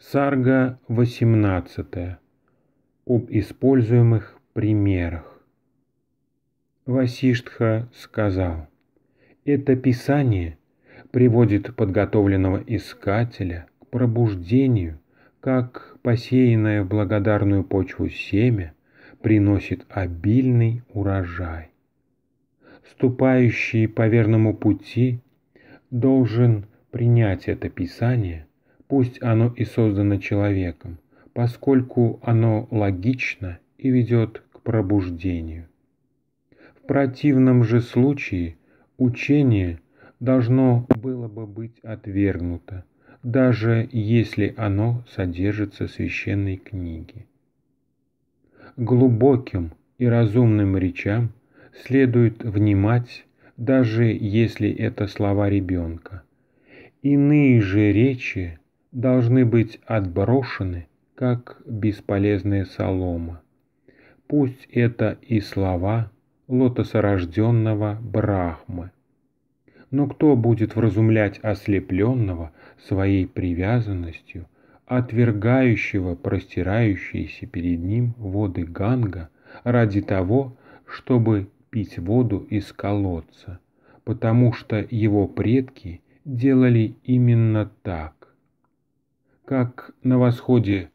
Сарга 18. Об используемых примерах. Васиштха сказал, «Это Писание приводит подготовленного искателя к пробуждению, как посеянное в благодарную почву семя приносит обильный урожай. Ступающий по верному пути должен принять это Писание пусть оно и создано человеком, поскольку оно логично и ведет к пробуждению. В противном же случае учение должно было бы быть отвергнуто, даже если оно содержится в священной книге. Глубоким и разумным речам следует внимать, даже если это слова ребенка. Иные же речи должны быть отброшены, как бесполезная солома. Пусть это и слова лотосорожденного Брахмы. Но кто будет вразумлять ослепленного своей привязанностью, отвергающего простирающиеся перед ним воды Ганга ради того, чтобы пить воду из колодца, потому что его предки делали именно так как на восходе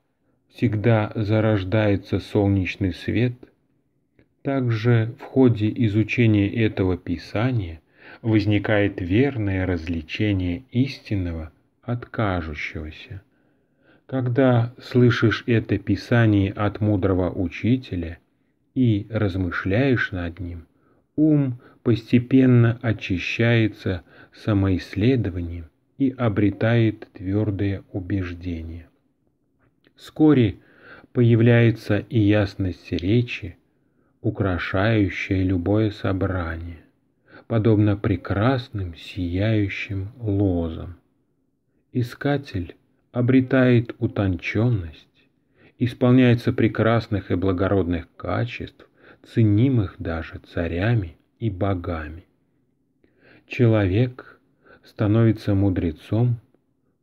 всегда зарождается солнечный свет, так же в ходе изучения этого писания возникает верное развлечение истинного от кажущегося. Когда слышишь это писание от мудрого учителя и размышляешь над ним, ум постепенно очищается самоисследованием и обретает твердое убеждение. Вскоре появляется и ясность речи, украшающая любое собрание, подобно прекрасным сияющим лозам. Искатель обретает утонченность, исполняется прекрасных и благородных качеств, ценимых даже царями и богами. Человек – становится мудрецом,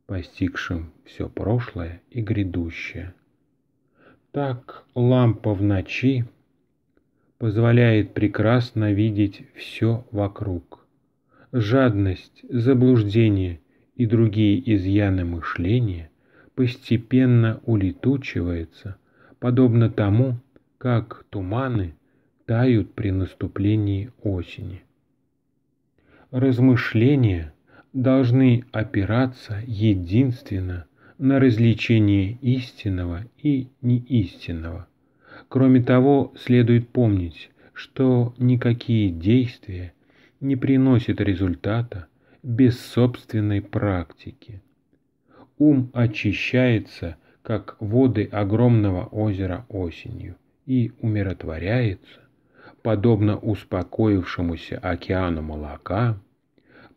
постигшим все прошлое и грядущее. Так лампа в ночи позволяет прекрасно видеть все вокруг. Жадность, заблуждение и другие изъяны мышления постепенно улетучивается, подобно тому, как туманы тают при наступлении осени. Размышления – должны опираться единственно на развлечение истинного и неистинного. Кроме того, следует помнить, что никакие действия не приносят результата без собственной практики. Ум очищается, как воды огромного озера осенью, и умиротворяется, подобно успокоившемуся океану молока,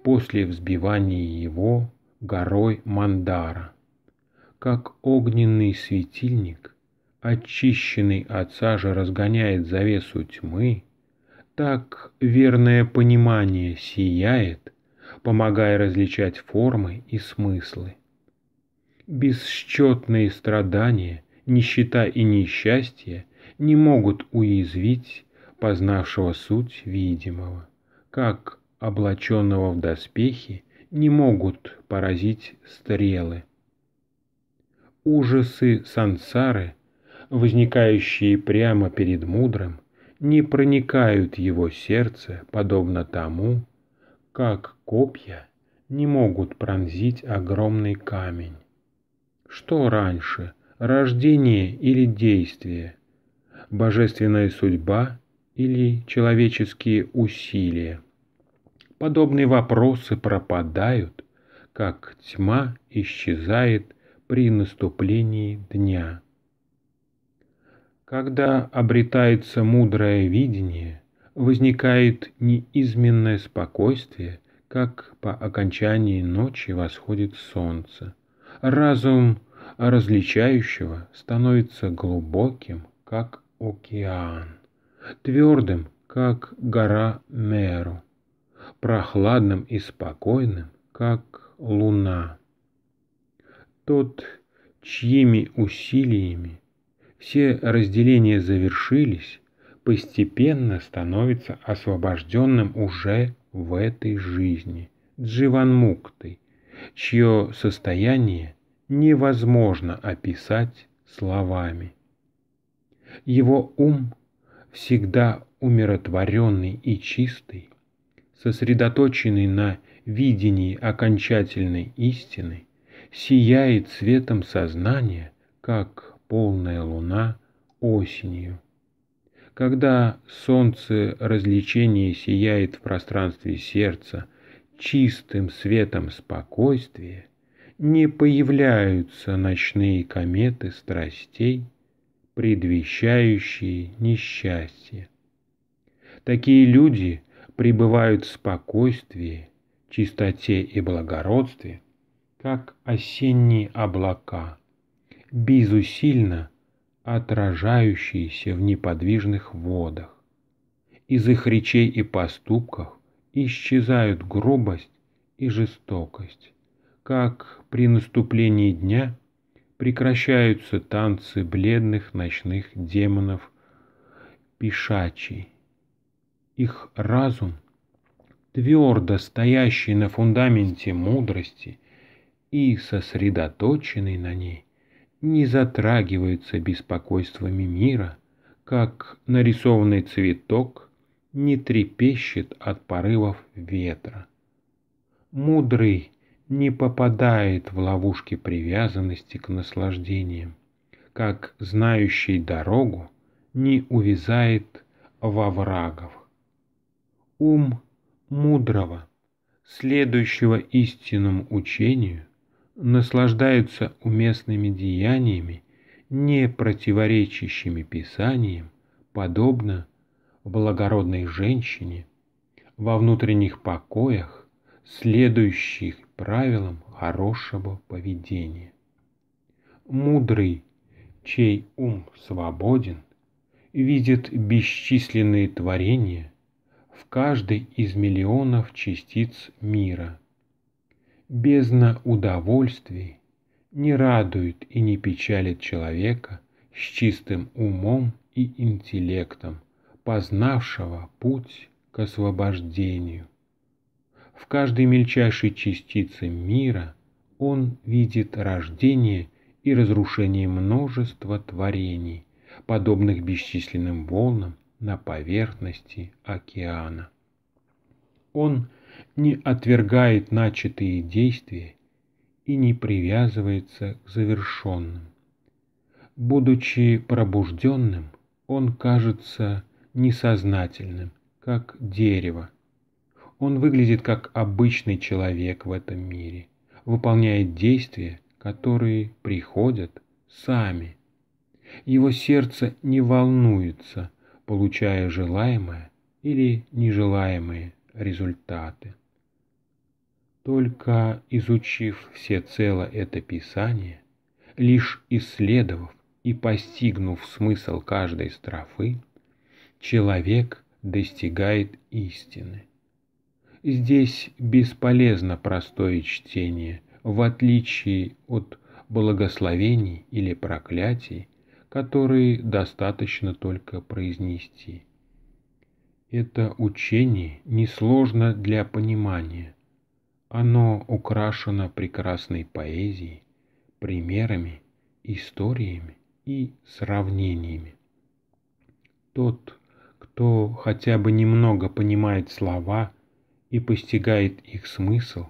после взбивания его горой Мандара, как огненный светильник, очищенный от сажи, разгоняет завесу тьмы, так верное понимание сияет, помогая различать формы и смыслы. Бесчетные страдания, нищета и несчастье не могут уязвить познавшего суть видимого, как облаченного в доспехи, не могут поразить стрелы. Ужасы сансары, возникающие прямо перед мудрым, не проникают его сердце, подобно тому, как копья не могут пронзить огромный камень. Что раньше, рождение или действие, божественная судьба или человеческие усилия? подобные вопросы пропадают, как тьма исчезает при наступлении дня. Когда обретается мудрое видение, возникает неизменное спокойствие, как по окончании ночи восходит солнце. Разум различающего становится глубоким, как океан, твердым, как гора Меру прохладным и спокойным, как луна. Тот, чьими усилиями все разделения завершились, постепенно становится освобожденным уже в этой жизни, Дживанмуктой, чье состояние невозможно описать словами. Его ум, всегда умиротворенный и чистый, сосредоточенный на видении окончательной истины, сияет цветом сознания, как полная луна осенью. Когда солнце развлечения сияет в пространстве сердца чистым светом спокойствия, не появляются ночные кометы страстей, предвещающие несчастье. Такие люди – пребывают в спокойствии, чистоте и благородстве, как осенние облака, безусильно отражающиеся в неподвижных водах. Из их речей и поступков исчезают грубость и жестокость, как при наступлении дня прекращаются танцы бледных ночных демонов пишачий их разум, твердо стоящий на фундаменте мудрости и сосредоточенный на ней, не затрагивается беспокойствами мира, как нарисованный цветок не трепещет от порывов ветра. Мудрый не попадает в ловушки привязанности к наслаждениям, как знающий дорогу не увязает во врагах ум мудрого, следующего истинному учению, наслаждается уместными деяниями, не противоречащими Писаниям, подобно благородной женщине во внутренних покоях, следующих правилам хорошего поведения. Мудрый, чей ум свободен, видит бесчисленные творения – каждой из миллионов частиц мира. Бездна удовольствий не радует и не печалит человека с чистым умом и интеллектом, познавшего путь к освобождению. В каждой мельчайшей частице мира он видит рождение и разрушение множества творений, подобных бесчисленным волнам, на поверхности океана. Он не отвергает начатые действия и не привязывается к завершенным. Будучи пробужденным, он кажется несознательным, как дерево. Он выглядит как обычный человек в этом мире, выполняет действия, которые приходят сами. Его сердце не волнуется получая желаемые или нежелаемые результаты. Только изучив всецело это Писание, лишь исследовав и постигнув смысл каждой строфы, человек достигает истины. Здесь бесполезно простое чтение, в отличие от благословений или проклятий, которые достаточно только произнести. Это учение несложно для понимания. Оно украшено прекрасной поэзией, примерами, историями и сравнениями. Тот, кто хотя бы немного понимает слова и постигает их смысл,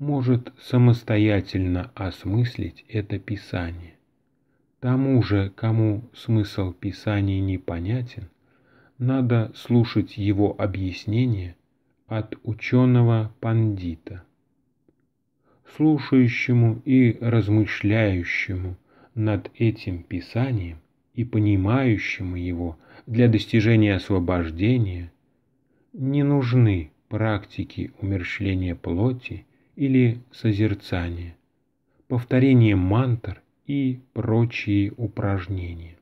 может самостоятельно осмыслить это писание. Тому же, кому смысл Писаний непонятен, надо слушать его объяснение от ученого-пандита. Слушающему и размышляющему над этим Писанием и понимающему его для достижения освобождения не нужны практики умерщвления плоти или созерцания, повторение мантр – и прочие упражнения.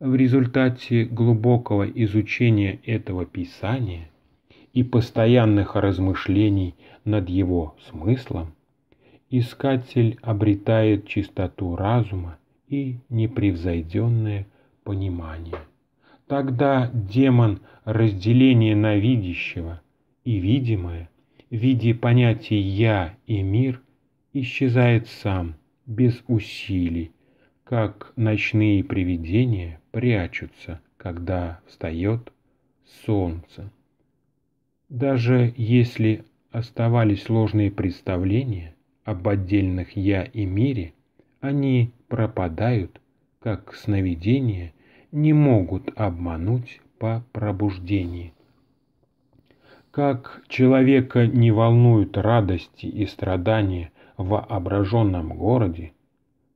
В результате глубокого изучения этого писания и постоянных размышлений над его смыслом, искатель обретает чистоту разума и непревзойденное понимание. Тогда демон разделения на видящего и видимое в виде понятий «я» и «мир» исчезает сам – без усилий, как ночные привидения прячутся, когда встает солнце. Даже если оставались сложные представления об отдельных «я» и мире, они пропадают, как сновидения не могут обмануть по пробуждении. Как человека не волнуют радости и страдания воображенном городе,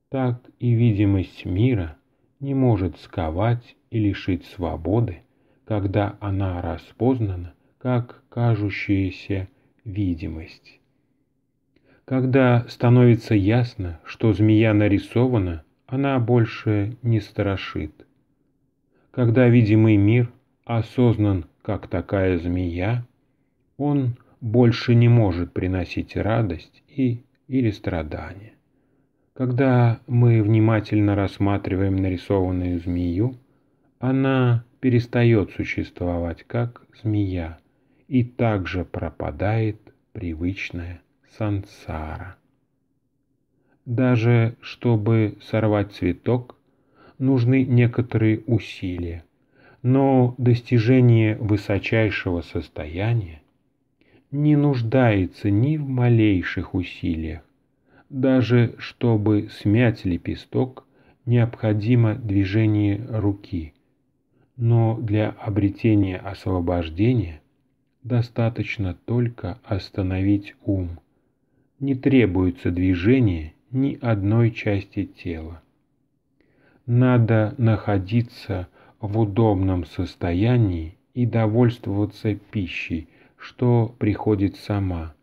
так и видимость мира не может сковать и лишить свободы, когда она распознана как кажущаяся видимость. Когда становится ясно, что змея нарисована, она больше не страшит. Когда видимый мир осознан как такая змея, он больше не может приносить радость и или страдания. Когда мы внимательно рассматриваем нарисованную змею, она перестает существовать как змея и также пропадает привычная сансара. Даже чтобы сорвать цветок, нужны некоторые усилия, но достижение высочайшего состояния не нуждается ни в малейших усилиях. Даже чтобы смять лепесток, необходимо движение руки. Но для обретения освобождения достаточно только остановить ум. Не требуется движение ни одной части тела. Надо находиться в удобном состоянии и довольствоваться пищей – что приходит сама,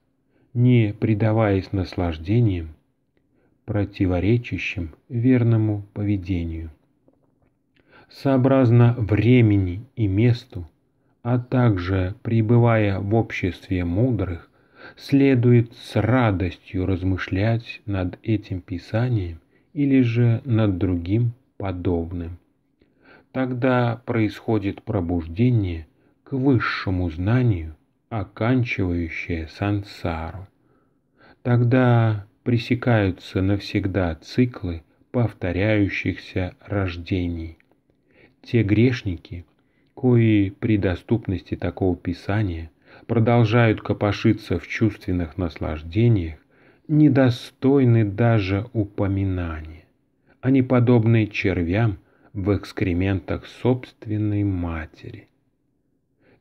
не предаваясь наслаждениям, противоречащим верному поведению. Сообразно времени и месту, а также пребывая в обществе мудрых, следует с радостью размышлять над этим писанием или же над другим подобным. Тогда происходит пробуждение к высшему знанию оканчивающее сансару. Тогда пресекаются навсегда циклы повторяющихся рождений. Те грешники, кои при доступности такого писания продолжают копошиться в чувственных наслаждениях, недостойны даже упоминания. Они подобны червям в экскрементах собственной матери.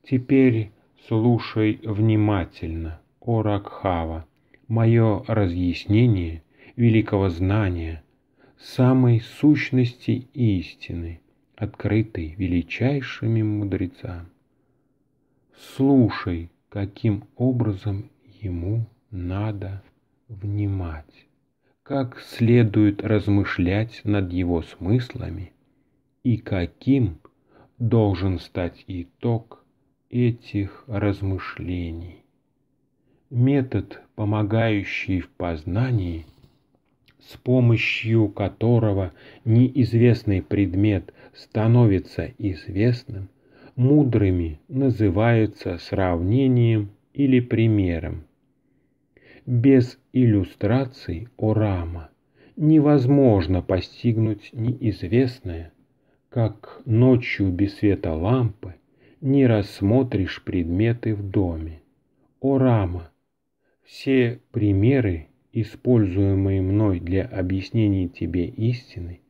Теперь Слушай внимательно, о Ракхава, мое разъяснение великого знания, самой сущности истины, открытой величайшими мудрецам. Слушай, каким образом ему надо внимать, как следует размышлять над его смыслами и каким должен стать итог – этих размышлений. Метод, помогающий в познании, с помощью которого неизвестный предмет становится известным, мудрыми называется сравнением или примером. Без иллюстраций Орама невозможно постигнуть неизвестное, как ночью без света лампы – не рассмотришь предметы в доме. о Рама. Все примеры, используемые мной для объяснения тебе истины,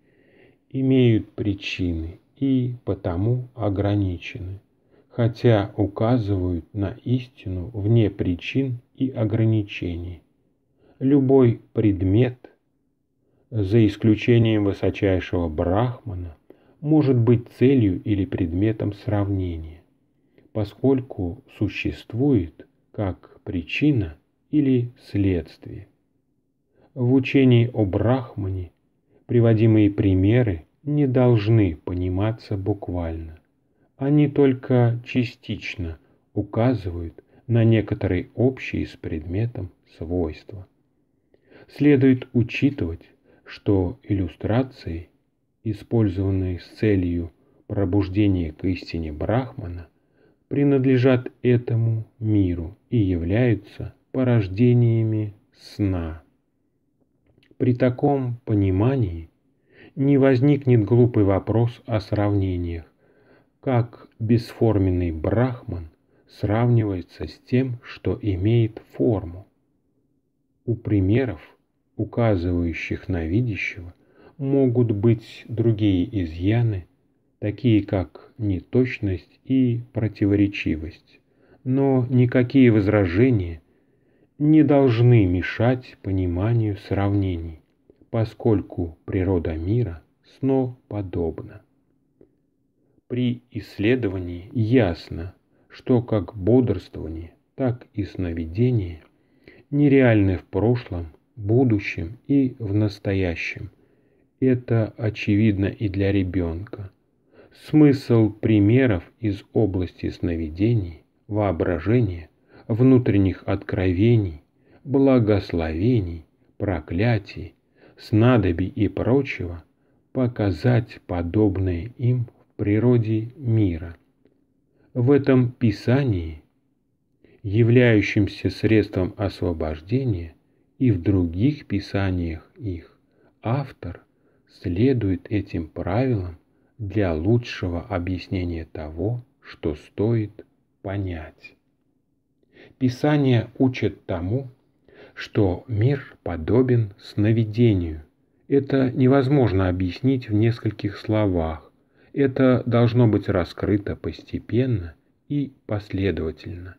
имеют причины и потому ограничены, хотя указывают на истину вне причин и ограничений. Любой предмет, за исключением высочайшего брахмана – может быть целью или предметом сравнения, поскольку существует как причина или следствие. В учении о Брахмане приводимые примеры не должны пониматься буквально. Они только частично указывают на некоторые общие с предметом свойства. Следует учитывать, что иллюстрации – использованные с целью пробуждения к истине Брахмана, принадлежат этому миру и являются порождениями сна. При таком понимании не возникнет глупый вопрос о сравнениях, как бесформенный брахман сравнивается с тем, что имеет форму. У примеров, указывающих на видящего, могут быть другие изъяны, такие как неточность и противоречивость, но никакие возражения не должны мешать пониманию сравнений, поскольку природа мира сноподобна. При исследовании ясно, что как бодрствование, так и сновидение нереальны в прошлом, будущем и в настоящем, это очевидно и для ребенка. Смысл примеров из области сновидений, воображения, внутренних откровений, благословений, проклятий, снадобий и прочего показать подобное им в природе мира. В этом писании, являющемся средством освобождения, и в других писаниях их автор следует этим правилам для лучшего объяснения того, что стоит понять. Писание учит тому, что мир подобен сновидению. Это невозможно объяснить в нескольких словах. Это должно быть раскрыто постепенно и последовательно.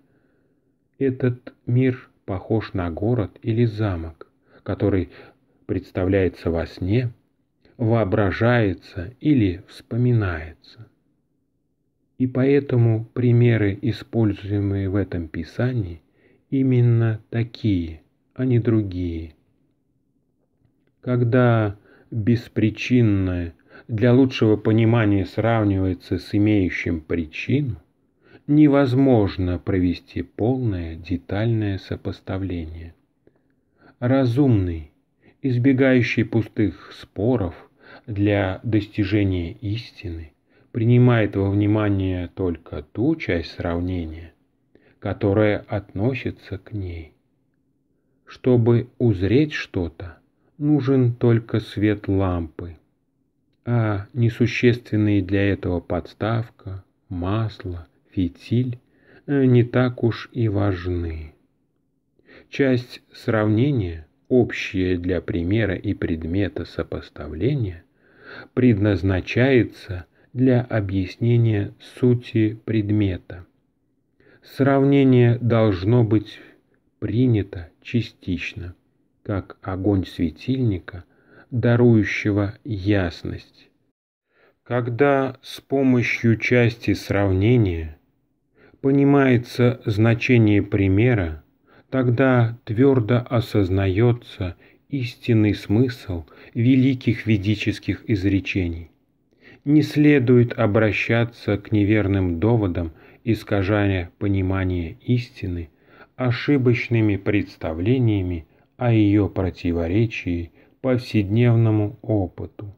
Этот мир похож на город или замок, который представляется во сне – воображается или вспоминается. И поэтому примеры, используемые в этом писании, именно такие, а не другие. Когда беспричинное для лучшего понимания сравнивается с имеющим причину, невозможно провести полное детальное сопоставление. Разумный, избегающий пустых споров, для достижения истины принимает во внимание только ту часть сравнения, которая относится к ней. Чтобы узреть что-то, нужен только свет лампы, а несущественные для этого подставка, масло, фитиль э, не так уж и важны. Часть сравнения, общая для примера и предмета сопоставления, предназначается для объяснения сути предмета. Сравнение должно быть принято частично, как огонь светильника, дарующего ясность. Когда с помощью части сравнения понимается значение примера, тогда твердо осознается истинный смысл – великих ведических изречений. Не следует обращаться к неверным доводам, искажая понимание истины, ошибочными представлениями о ее противоречии повседневному опыту.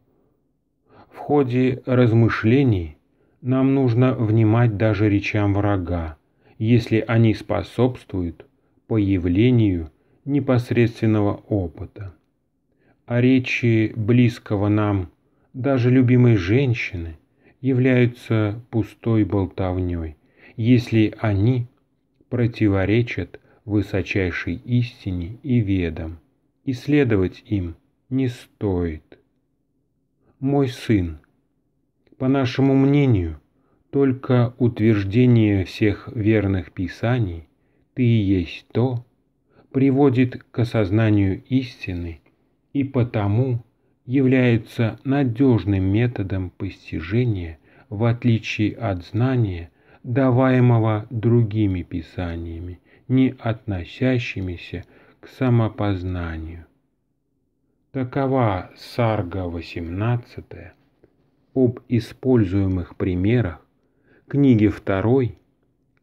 В ходе размышлений нам нужно внимать даже речам врага, если они способствуют появлению непосредственного опыта о а речи близкого нам, даже любимой женщины, являются пустой болтовней, если они противоречат высочайшей истине и ведам, и следовать им не стоит. Мой сын, по нашему мнению, только утверждение всех верных писаний «ты и есть то», приводит к осознанию истины и потому является надежным методом постижения, в отличие от знания, даваемого другими писаниями, не относящимися к самопознанию. Такова Сарга 18 об используемых примерах книги 2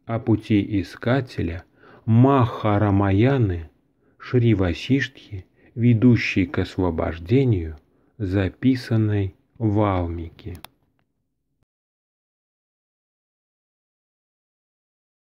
о пути искателя Махарамаяны Шри Васиштхи ведущей к освобождению, записанной в Алмике.